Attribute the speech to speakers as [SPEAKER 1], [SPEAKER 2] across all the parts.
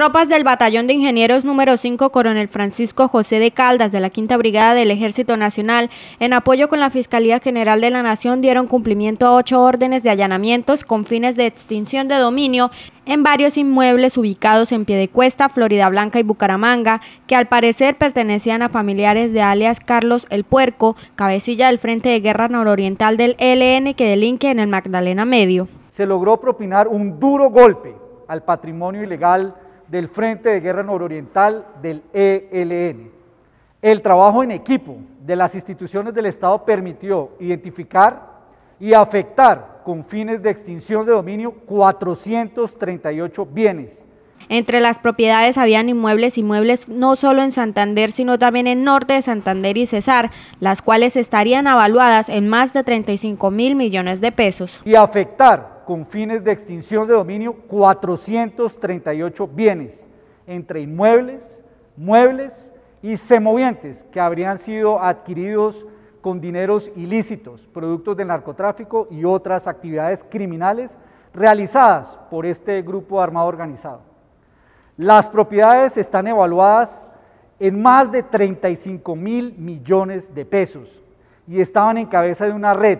[SPEAKER 1] tropas del Batallón de Ingenieros número 5 Coronel Francisco José de Caldas de la Quinta Brigada del Ejército Nacional, en apoyo con la Fiscalía General de la Nación, dieron cumplimiento a ocho órdenes de allanamientos con fines de extinción de dominio en varios inmuebles ubicados en Piedecuesta, Florida Blanca y Bucaramanga, que al parecer pertenecían a familiares de alias Carlos El Puerco, cabecilla del Frente de Guerra Nororiental del ELN que delinque en el Magdalena Medio.
[SPEAKER 2] Se logró propinar un duro golpe al patrimonio ilegal del Frente de Guerra Nororiental del ELN. El trabajo en equipo de las instituciones del Estado permitió identificar y afectar con fines de extinción de dominio 438 bienes.
[SPEAKER 1] Entre las propiedades habían inmuebles y muebles no solo en Santander, sino también en Norte de Santander y Cesar, las cuales estarían avaluadas en más de 35 mil millones
[SPEAKER 2] de pesos. Y afectar con fines de extinción de dominio 438 bienes, entre inmuebles, muebles y semovientes que habrían sido adquiridos con dineros ilícitos, productos del narcotráfico y otras actividades criminales realizadas por este grupo armado organizado. Las propiedades están evaluadas en más de 35 mil millones de pesos y estaban en cabeza de una red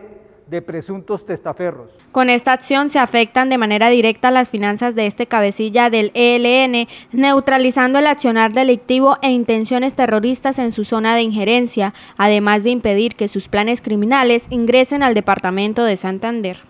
[SPEAKER 2] de presuntos testaferros.
[SPEAKER 1] Con esta acción se afectan de manera directa las finanzas de este cabecilla del ELN, neutralizando el accionar delictivo e intenciones terroristas en su zona de injerencia, además de impedir que sus planes criminales ingresen al departamento de Santander.